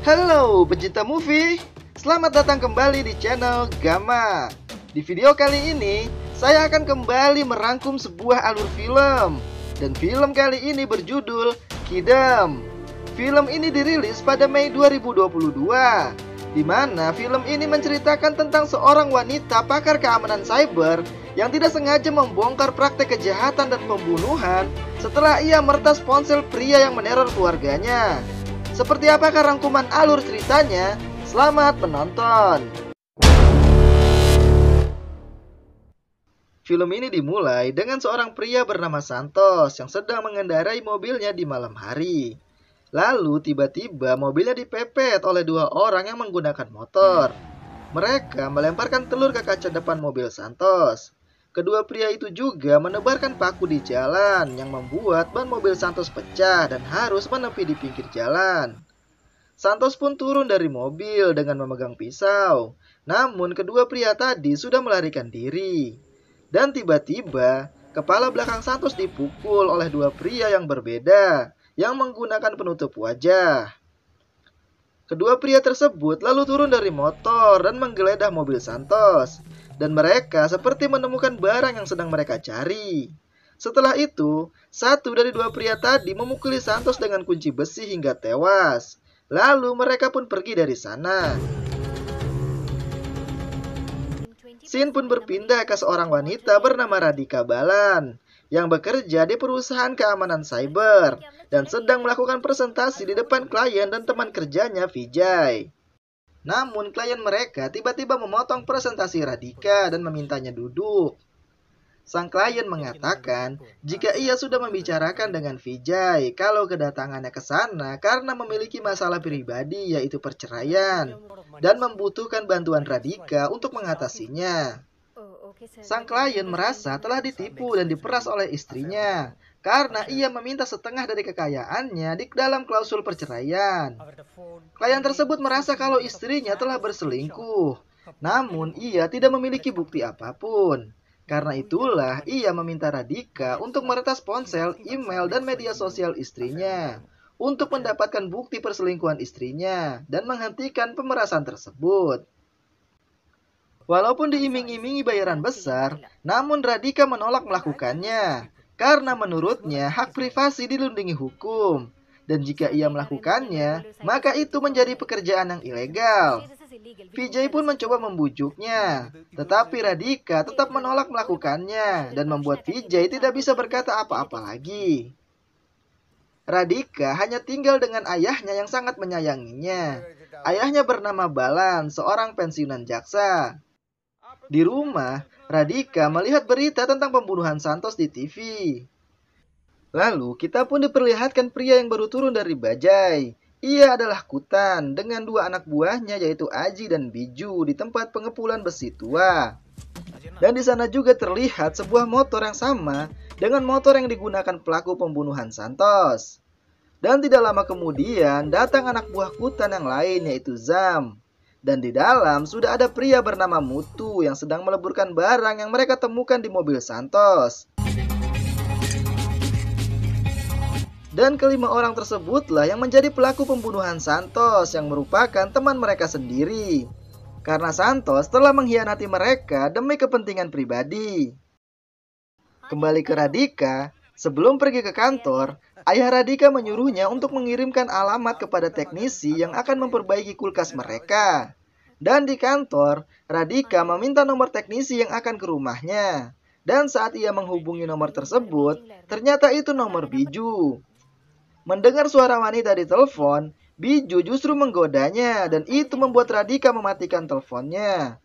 Halo pecinta movie, selamat datang kembali di channel Gama. Di video kali ini, saya akan kembali merangkum sebuah alur film. Dan film kali ini berjudul Kidam. Film ini dirilis pada Mei 2022, di mana film ini menceritakan tentang seorang wanita pakar keamanan cyber yang tidak sengaja membongkar praktek kejahatan dan pembunuhan setelah ia meretas ponsel pria yang meneror keluarganya. Seperti apakah rangkuman alur ceritanya? Selamat menonton! Film ini dimulai dengan seorang pria bernama Santos yang sedang mengendarai mobilnya di malam hari. Lalu tiba-tiba mobilnya dipepet oleh dua orang yang menggunakan motor. Mereka melemparkan telur ke kaca depan mobil Santos. Kedua pria itu juga menebarkan paku di jalan yang membuat ban mobil Santos pecah dan harus menepi di pinggir jalan. Santos pun turun dari mobil dengan memegang pisau. Namun kedua pria tadi sudah melarikan diri. Dan tiba-tiba, kepala belakang Santos dipukul oleh dua pria yang berbeda yang menggunakan penutup wajah. Kedua pria tersebut lalu turun dari motor dan menggeledah mobil Santos dan mereka seperti menemukan barang yang sedang mereka cari. Setelah itu, satu dari dua pria tadi memukuli Santos dengan kunci besi hingga tewas. Lalu mereka pun pergi dari sana. Sin pun berpindah ke seorang wanita bernama Radika Balan yang bekerja di perusahaan keamanan cyber dan sedang melakukan presentasi di depan klien dan teman kerjanya Vijay. Namun klien mereka tiba-tiba memotong presentasi Radika dan memintanya duduk. Sang klien mengatakan jika ia sudah membicarakan dengan Vijay kalau kedatangannya ke sana karena memiliki masalah pribadi yaitu perceraian dan membutuhkan bantuan Radika untuk mengatasinya. Oh, Sang klien merasa telah ditipu dan diperas oleh istrinya karena ia meminta setengah dari kekayaannya di dalam klausul perceraian. Klien tersebut merasa kalau istrinya telah berselingkuh, namun ia tidak memiliki bukti apapun. Karena itulah ia meminta Radika untuk meretas ponsel, email, dan media sosial istrinya untuk mendapatkan bukti perselingkuhan istrinya dan menghentikan pemerasan tersebut. Walaupun diiming-imingi bayaran besar, namun Radika menolak melakukannya karena menurutnya hak privasi dilindungi hukum dan jika ia melakukannya, maka itu menjadi pekerjaan yang ilegal. Vijay pun mencoba membujuknya, tetapi Radika tetap menolak melakukannya dan membuat Vijay tidak bisa berkata apa-apa lagi. Radika hanya tinggal dengan ayahnya yang sangat menyayanginya. Ayahnya bernama Balan, seorang pensiunan jaksa. Di rumah, Radika melihat berita tentang pembunuhan Santos di TV. Lalu kita pun diperlihatkan pria yang baru turun dari bajai. Ia adalah Kutan dengan dua anak buahnya yaitu Aji dan Biju di tempat pengepulan besi tua. Dan di sana juga terlihat sebuah motor yang sama dengan motor yang digunakan pelaku pembunuhan Santos. Dan tidak lama kemudian datang anak buah Kutan yang lain yaitu Zam dan di dalam sudah ada pria bernama Mutu yang sedang meleburkan barang yang mereka temukan di mobil Santos. Dan kelima orang tersebutlah yang menjadi pelaku pembunuhan Santos yang merupakan teman mereka sendiri. Karena Santos telah mengkhianati mereka demi kepentingan pribadi. Kembali ke Radika, Sebelum pergi ke kantor, iya, iya. ayah Radika menyuruhnya untuk mengirimkan alamat kepada teknisi yang akan memperbaiki kulkas mereka. Dan di kantor, Radika meminta nomor teknisi yang akan ke rumahnya. Dan saat ia menghubungi nomor tersebut, ternyata itu nomor Biju. Mendengar suara wanita di telepon, Biju justru menggodanya dan itu membuat Radika mematikan teleponnya.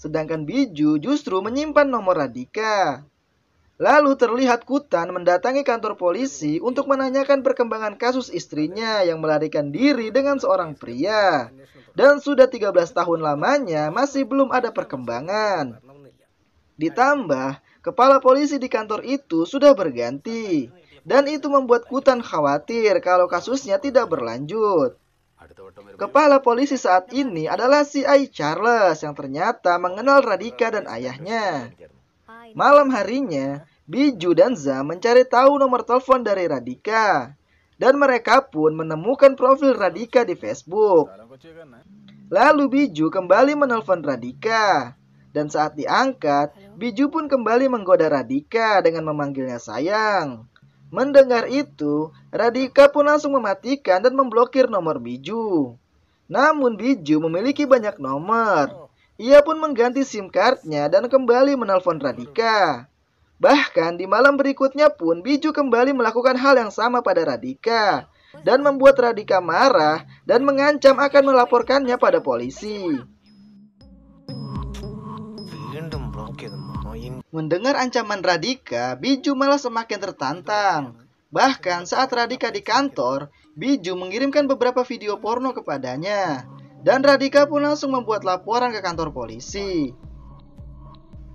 Sedangkan Biju justru menyimpan nomor Radika. Lalu terlihat Kutan mendatangi kantor polisi untuk menanyakan perkembangan kasus istrinya yang melarikan diri dengan seorang pria. Dan sudah 13 tahun lamanya masih belum ada perkembangan. Ditambah, kepala polisi di kantor itu sudah berganti. Dan itu membuat Kutan khawatir kalau kasusnya tidak berlanjut. Kepala polisi saat ini adalah si Ai Charles yang ternyata mengenal Radika dan ayahnya. Malam harinya, Biju dan Za mencari tahu nomor telepon dari Radika. Dan mereka pun menemukan profil Radika di Facebook. Kan, eh? Lalu Biju kembali menelpon Radika. Dan saat diangkat, Biju pun kembali menggoda Radika dengan memanggilnya sayang. Mendengar itu, Radika pun langsung mematikan dan memblokir nomor Biju. Namun Biju memiliki banyak nomor oh. Ia pun mengganti SIM cardnya dan kembali menelpon Radika. Bahkan di malam berikutnya pun Biju kembali melakukan hal yang sama pada Radika dan membuat Radika marah dan mengancam akan melaporkannya pada polisi. Mendengar ancaman Radika, Biju malah semakin tertantang. Bahkan saat Radika di kantor, Biju mengirimkan beberapa video porno kepadanya. Dan Radika pun langsung membuat laporan ke kantor polisi.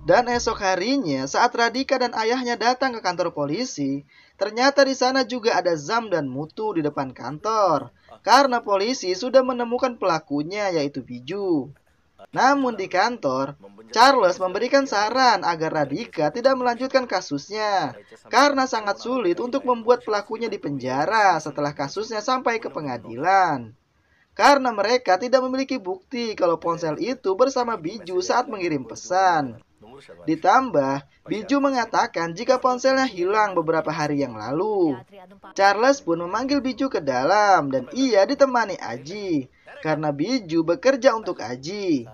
Dan esok harinya, saat Radika dan ayahnya datang ke kantor polisi, ternyata di sana juga ada Zam dan Mutu di depan kantor. Karena polisi sudah menemukan pelakunya yaitu Biju. Namun di kantor, Charles memberikan saran agar Radika tidak melanjutkan kasusnya karena sangat sulit untuk membuat pelakunya di penjara setelah kasusnya sampai ke pengadilan karena mereka tidak memiliki bukti kalau ponsel itu bersama Biju saat mengirim pesan. Ditambah, Biju mengatakan jika ponselnya hilang beberapa hari yang lalu. Charles pun memanggil Biju ke dalam dan ia ditemani Aji karena Biju bekerja untuk Aji.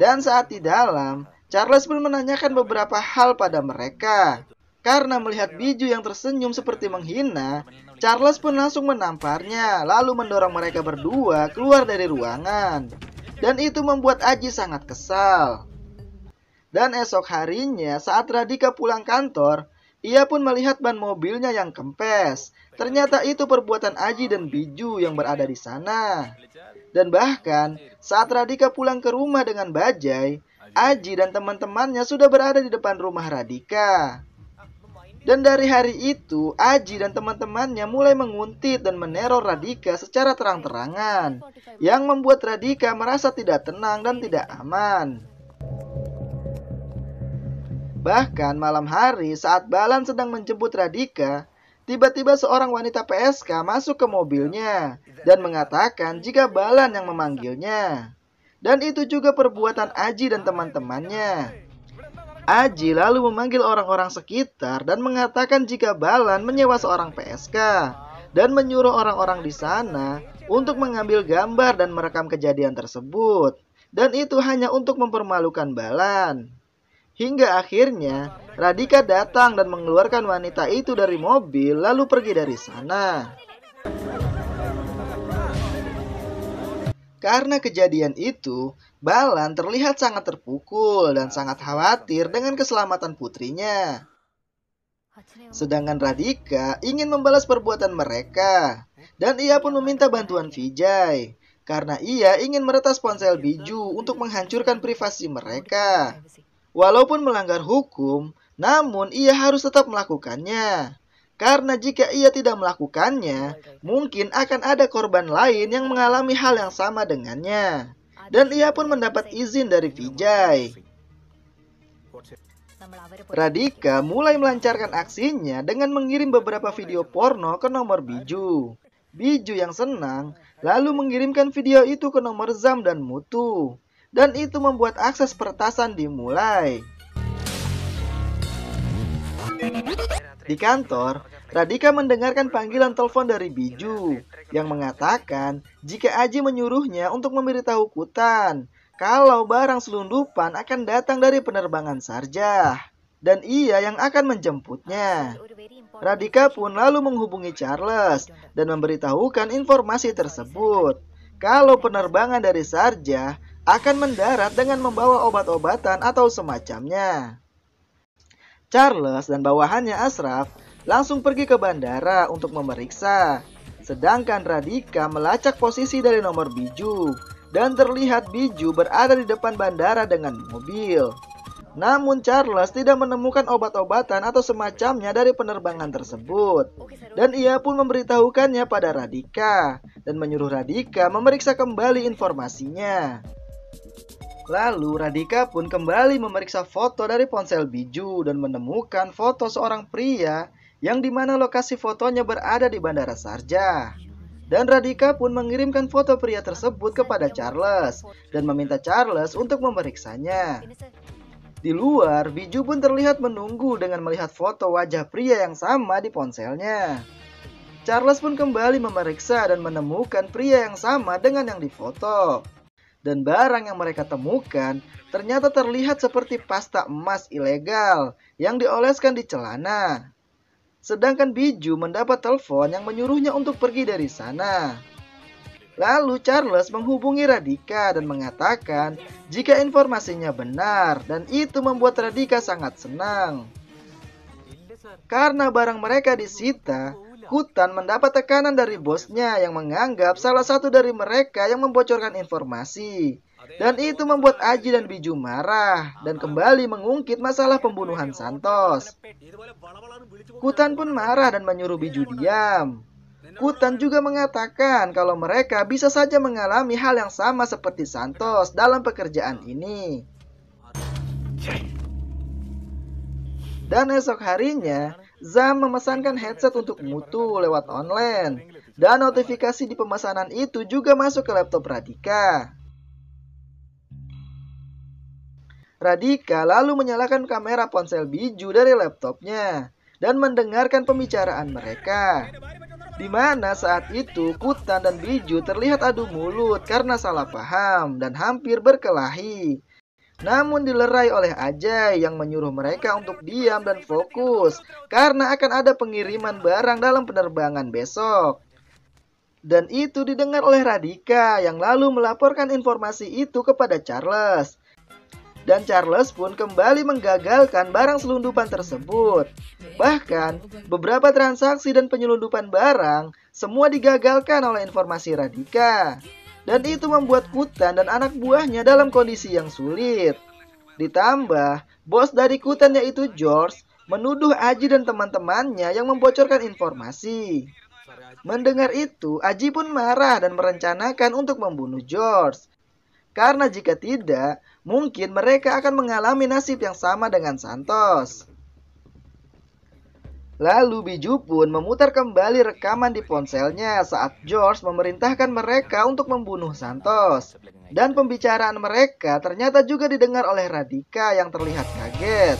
Dan saat di dalam, Charles pun menanyakan beberapa hal pada mereka. Karena melihat Biju yang tersenyum seperti menghina, Charles pun langsung menamparnya, lalu mendorong mereka berdua keluar dari ruangan. Dan itu membuat Aji sangat kesal. Dan esok harinya, saat Radika pulang kantor, ia pun melihat ban mobilnya yang kempes. Ternyata itu perbuatan Aji dan Biju yang berada di sana. Dan bahkan, saat Radika pulang ke rumah dengan bajai, Aji dan teman-temannya sudah berada di depan rumah Radika. Dan dari hari itu, Aji dan teman-temannya mulai menguntit dan meneror Radika secara terang-terangan, yang membuat Radika merasa tidak tenang dan tidak aman. Bahkan malam hari saat Balan sedang menjemput Radika, tiba-tiba seorang wanita PSK masuk ke mobilnya dan mengatakan jika Balan yang memanggilnya. Dan itu juga perbuatan Aji dan teman-temannya. Aji lalu memanggil orang-orang sekitar dan mengatakan jika Balan menyewa seorang PSK dan menyuruh orang-orang di sana untuk mengambil gambar dan merekam kejadian tersebut. Dan itu hanya untuk mempermalukan Balan. Hingga akhirnya Radika datang dan mengeluarkan wanita itu dari mobil lalu pergi dari sana. Karena kejadian itu, Balan terlihat sangat terpukul dan nah, sangat khawatir dengan keselamatan putrinya. Sedangkan Radika ingin membalas perbuatan mereka dan ia pun meminta bantuan Vijay karena ia ingin meretas ponsel Biju untuk menghancurkan privasi mereka. Walaupun melanggar hukum, namun ia harus tetap melakukannya. Karena jika ia tidak melakukannya, mungkin akan ada korban lain yang mengalami hal yang sama dengannya. Dan ia pun mendapat izin dari Vijay. Radika mulai melancarkan aksinya dengan mengirim beberapa video porno ke nomor Biju. Biju yang senang lalu mengirimkan video itu ke nomor Zam dan Mutu. Dan itu membuat akses pertasan dimulai. Di kantor, Radika mendengarkan panggilan telepon dari Biju yang mengatakan jika Aji menyuruhnya untuk memberitahu Kutan kalau barang selundupan akan datang dari penerbangan Sarjah dan ia yang akan menjemputnya. Radika pun lalu menghubungi Charles dan memberitahukan informasi tersebut. Kalau penerbangan dari Sarjah akan mendarat dengan membawa obat-obatan atau semacamnya. Charles dan bawahannya Asraf langsung pergi ke bandara untuk memeriksa. Sedangkan Radika melacak posisi dari nomor Biju dan terlihat Biju berada di depan bandara dengan mobil. Namun Charles tidak menemukan obat-obatan atau semacamnya dari penerbangan tersebut. Dan ia pun memberitahukannya pada Radika dan menyuruh Radika memeriksa kembali informasinya. Lalu Radika pun kembali memeriksa foto dari ponsel Biju dan menemukan foto seorang pria yang dimana lokasi fotonya berada di Bandara Sarja. Dan Radika pun mengirimkan foto pria tersebut kepada Charles dan meminta Charles untuk memeriksanya. Di luar, Biju pun terlihat menunggu dengan melihat foto wajah pria yang sama di ponselnya. Charles pun kembali memeriksa dan menemukan pria yang sama dengan yang difoto dan barang yang mereka temukan ternyata terlihat seperti pasta emas ilegal yang dioleskan di celana. Sedangkan Biju mendapat telepon yang menyuruhnya untuk pergi dari sana. Lalu Charles menghubungi Radika dan mengatakan jika informasinya benar dan itu membuat Radika sangat senang. Karena barang mereka disita, Hutan mendapat tekanan dari bosnya yang menganggap salah satu dari mereka yang membocorkan informasi. Dan itu membuat Aji dan Biju marah dan kembali mengungkit masalah pembunuhan Santos. Kutan pun marah dan menyuruh Biju diam. Kutan juga mengatakan kalau mereka bisa saja mengalami hal yang sama seperti Santos dalam pekerjaan ini. Dan esok harinya, Zam memesankan headset untuk Mutu lewat online, dan notifikasi di pemesanan itu juga masuk ke laptop Radika. Radika lalu menyalakan kamera ponsel Biju dari laptopnya dan mendengarkan pembicaraan mereka. Di mana saat itu Kutan dan Biju terlihat adu mulut karena salah paham dan hampir berkelahi. Namun dilerai oleh Ajay yang menyuruh mereka untuk diam dan fokus karena akan ada pengiriman barang dalam penerbangan besok. Dan itu didengar oleh Radika yang lalu melaporkan informasi itu kepada Charles. Dan Charles pun kembali menggagalkan barang selundupan tersebut. Bahkan, beberapa transaksi dan penyelundupan barang semua digagalkan oleh informasi Radika. Dan itu membuat Kutan dan anak buahnya dalam kondisi yang sulit. Ditambah, bos dari Kutan yaitu George menuduh Aji dan teman-temannya yang membocorkan informasi. Mendengar itu, Aji pun marah dan merencanakan untuk membunuh George. Karena jika tidak, mungkin mereka akan mengalami nasib yang sama dengan Santos. Lalu Biju pun memutar kembali rekaman di ponselnya saat George memerintahkan mereka untuk membunuh Santos. Dan pembicaraan mereka ternyata juga didengar oleh Radika yang terlihat kaget.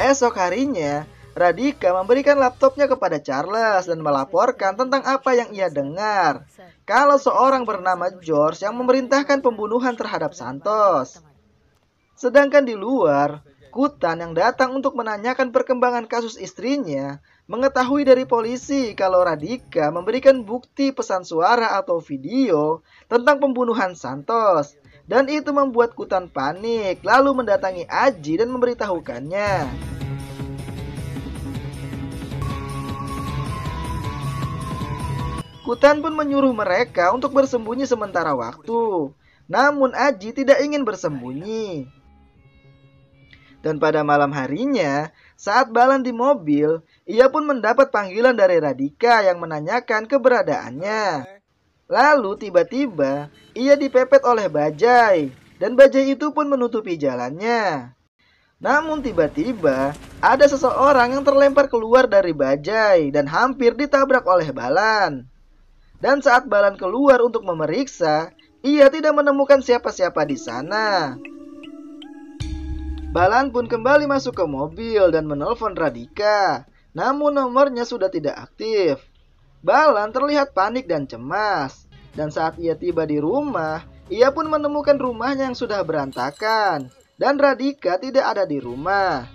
Esok harinya, Radika memberikan laptopnya kepada Charles dan melaporkan tentang apa yang ia dengar. Kalau seorang bernama George yang memerintahkan pembunuhan terhadap Santos. Sedangkan di luar, bersangkutan yang datang untuk menanyakan perkembangan kasus istrinya mengetahui dari polisi kalau Radika memberikan bukti pesan suara atau video tentang pembunuhan Santos. Dan itu membuat Kutan panik, lalu mendatangi Aji dan memberitahukannya. Kutan pun menyuruh mereka untuk bersembunyi sementara waktu. Namun Aji tidak ingin bersembunyi. Dan pada malam harinya, saat Balan di mobil, ia pun mendapat panggilan dari Radika yang menanyakan keberadaannya. Lalu tiba-tiba ia dipepet oleh bajai dan bajai itu pun menutupi jalannya. Namun tiba-tiba ada seseorang yang terlempar keluar dari bajai dan hampir ditabrak oleh Balan. Dan saat Balan keluar untuk memeriksa, ia tidak menemukan siapa-siapa di sana. Balan pun kembali masuk ke mobil dan menelpon Radika. Namun nomornya sudah tidak aktif. Balan terlihat panik dan cemas. Dan saat ia tiba di rumah, ia pun menemukan rumahnya yang sudah berantakan. Dan Radika tidak ada di rumah.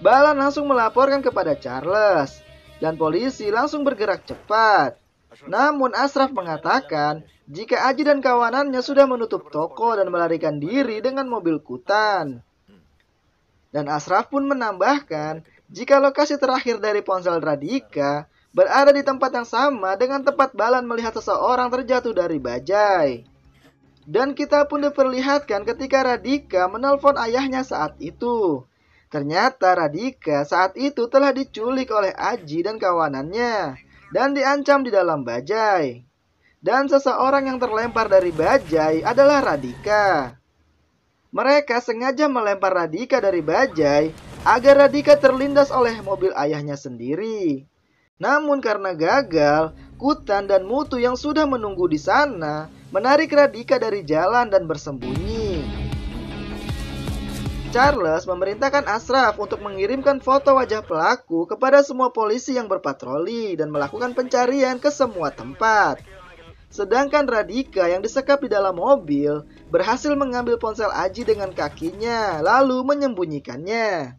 Balan langsung melaporkan kepada Charles. Dan polisi langsung bergerak cepat. Namun Asraf mengatakan jika Aji dan kawanannya sudah menutup toko dan melarikan diri dengan mobil kutan. Dan Asraf pun menambahkan, jika lokasi terakhir dari ponsel Radika berada di tempat yang sama dengan tempat Balan melihat seseorang terjatuh dari bajai. Dan kita pun diperlihatkan ketika Radika menelpon ayahnya saat itu. Ternyata Radika saat itu telah diculik oleh Aji dan kawanannya dan diancam di dalam bajai. Dan seseorang yang terlempar dari bajai adalah Radika. Mereka sengaja melempar Radika dari bajai agar Radika terlindas oleh mobil ayahnya sendiri. Namun karena gagal, Kutan dan Mutu yang sudah menunggu di sana menarik Radika dari jalan dan bersembunyi. Charles memerintahkan Ashraf untuk mengirimkan foto wajah pelaku kepada semua polisi yang berpatroli dan melakukan pencarian ke semua tempat. Sedangkan Radika yang disekap di dalam mobil berhasil mengambil ponsel Aji dengan kakinya, lalu menyembunyikannya.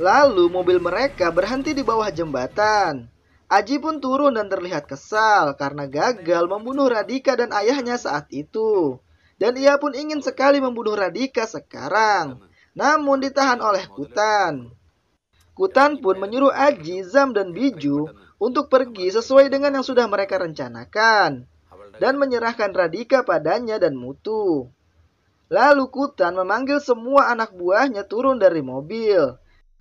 Lalu mobil mereka berhenti di bawah jembatan. Aji pun turun dan terlihat kesal karena gagal membunuh Radika dan ayahnya saat itu. Dan ia pun ingin sekali membunuh Radika sekarang. Namun ditahan oleh Kutan. Kutan pun menyuruh Aji, Zam, dan Biju untuk pergi sesuai dengan yang sudah mereka rencanakan dan menyerahkan Radika padanya dan Mutu. Lalu Kutan memanggil semua anak buahnya turun dari mobil.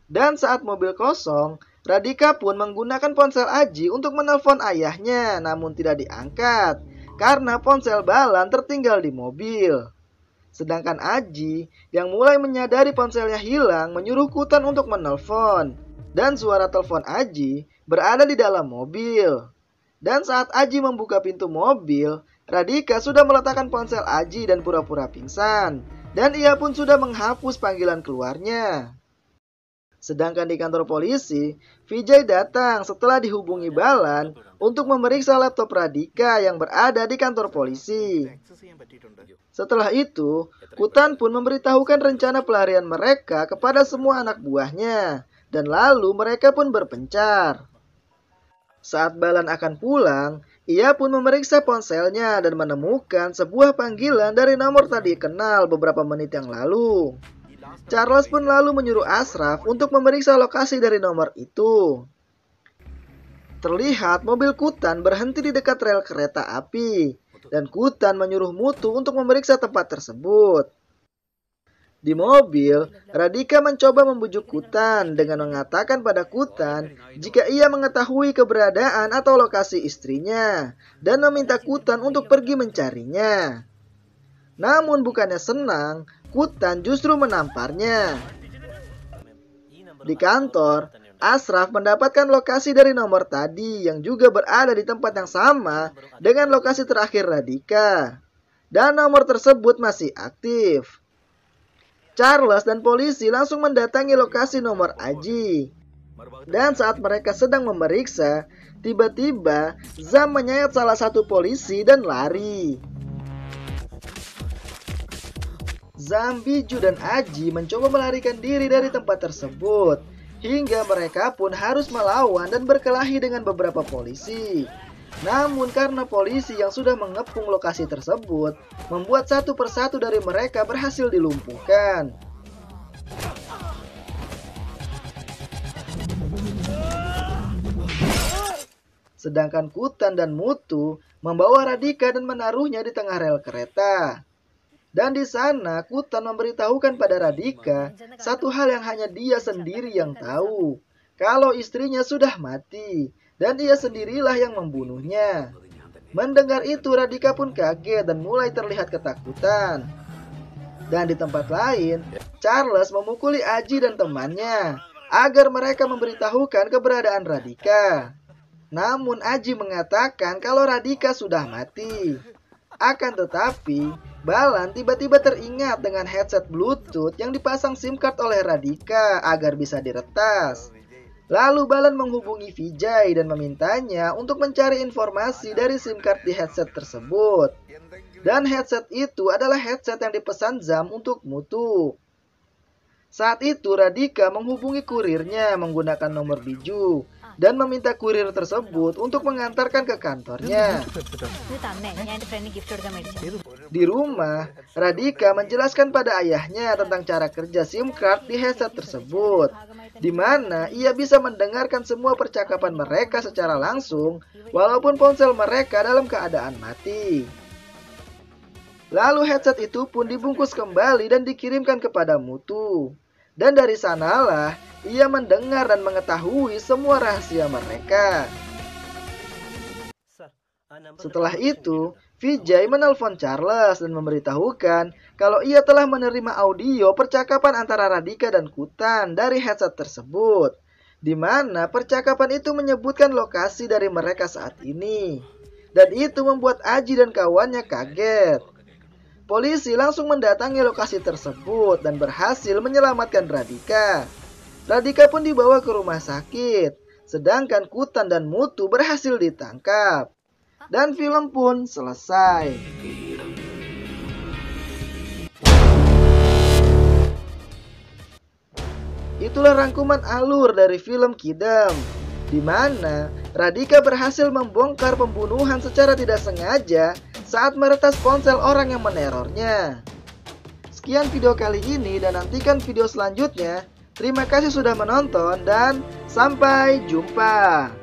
Dan saat mobil kosong, Radika pun menggunakan ponsel Aji untuk menelpon ayahnya, namun tidak diangkat karena ponsel Balan tertinggal di mobil. Sedangkan Aji yang mulai menyadari ponselnya hilang menyuruh Kutan untuk menelpon. Dan suara telepon Aji berada di dalam mobil. Dan saat Aji membuka pintu mobil, Radika sudah meletakkan ponsel Aji dan pura-pura pingsan. Dan ia pun sudah menghapus panggilan keluarnya. Sedangkan di kantor polisi, Vijay datang setelah dihubungi Balan untuk memeriksa laptop Radika yang berada di kantor polisi. Setelah itu, Kutan pun memberitahukan rencana pelarian mereka kepada semua anak buahnya. Dan lalu mereka pun berpencar. Saat Balan akan pulang, ia pun memeriksa ponselnya dan menemukan sebuah panggilan dari nomor tadi kenal beberapa menit yang lalu. Charles pun lalu menyuruh Ashraf untuk memeriksa lokasi dari nomor itu. Terlihat mobil Kutan berhenti di dekat rel kereta api, dan Kutan menyuruh Mutu untuk memeriksa tempat tersebut. Di mobil, Radika mencoba membujuk Kutan dengan mengatakan pada Kutan jika ia mengetahui keberadaan atau lokasi istrinya dan meminta Kutan untuk pergi mencarinya. Namun bukannya senang, Kutan justru menamparnya. Di kantor, Asraf mendapatkan lokasi dari nomor tadi yang juga berada di tempat yang sama dengan lokasi terakhir Radika. Dan nomor tersebut masih aktif. Charles dan polisi langsung mendatangi lokasi nomor Aji. Dan saat mereka sedang memeriksa, tiba-tiba Zam menyayat salah satu polisi dan lari. Zam, Biju, dan Aji mencoba melarikan diri dari tempat tersebut. Hingga mereka pun harus melawan dan berkelahi dengan beberapa polisi. Namun karena polisi yang sudah mengepung lokasi tersebut, membuat satu persatu dari mereka berhasil dilumpuhkan. Sedangkan Kutan dan Mutu membawa Radika dan menaruhnya di tengah rel kereta. Dan di sana Kutan memberitahukan pada Radika satu hal yang hanya dia sendiri yang tahu. Kalau istrinya sudah mati, dan ia sendirilah yang membunuhnya. Mendengar itu Radika pun kaget dan mulai terlihat ketakutan. Dan di tempat lain, Charles memukuli Aji dan temannya agar mereka memberitahukan keberadaan Radika. Namun Aji mengatakan kalau Radika sudah mati. Akan tetapi, Balan tiba-tiba teringat dengan headset Bluetooth yang dipasang SIM card oleh Radika agar bisa diretas. Lalu Balan menghubungi Vijay dan memintanya untuk mencari informasi dari SIM card di headset tersebut. Dan headset itu adalah headset yang dipesan Zam untuk Mutu. Saat itu Radika menghubungi kurirnya menggunakan nomor Biju dan meminta kurir tersebut untuk mengantarkan ke kantornya. Di rumah, Radika menjelaskan pada ayahnya tentang cara kerja SIM card di headset tersebut di mana ia bisa mendengarkan semua percakapan mereka secara langsung, walaupun ponsel mereka dalam keadaan mati. Lalu headset itu pun dibungkus kembali dan dikirimkan kepada Mutu. Dan dari sanalah ia mendengar dan mengetahui semua rahasia mereka. Uh, Setelah itu, Vijay menelpon Charles dan memberitahukan kalau ia telah menerima audio percakapan antara Radika dan Kutan dari headset tersebut, di mana percakapan itu menyebutkan lokasi dari mereka saat ini. Dan itu membuat Aji dan kawannya kaget. Polisi langsung mendatangi lokasi tersebut dan berhasil menyelamatkan Radika. Radika pun dibawa ke rumah sakit, sedangkan Kutan dan Mutu berhasil ditangkap. Dan film pun selesai. Itulah rangkuman alur dari film Kidam, di mana Radika berhasil membongkar pembunuhan secara tidak sengaja saat meretas ponsel orang yang menerornya. Sekian video kali ini dan nantikan video selanjutnya. Terima kasih sudah menonton dan sampai jumpa.